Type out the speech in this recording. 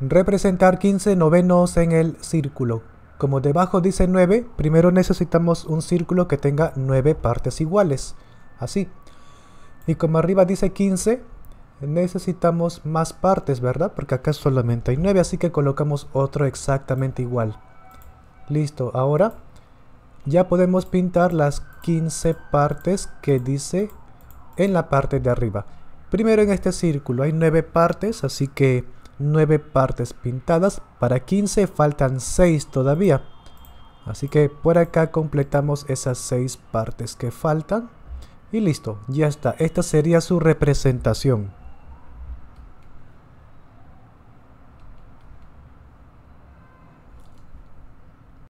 representar 15 novenos en el círculo. Como debajo dice 9, primero necesitamos un círculo que tenga 9 partes iguales. Así. Y como arriba dice 15, necesitamos más partes, ¿verdad? Porque acá solamente hay 9, así que colocamos otro exactamente igual. Listo, ahora ya podemos pintar las 15 partes que dice en la parte de arriba. Primero en este círculo hay 9 partes, así que 9 partes pintadas, para 15 faltan 6 todavía. Así que por acá completamos esas 6 partes que faltan. Y listo, ya está. Esta sería su representación.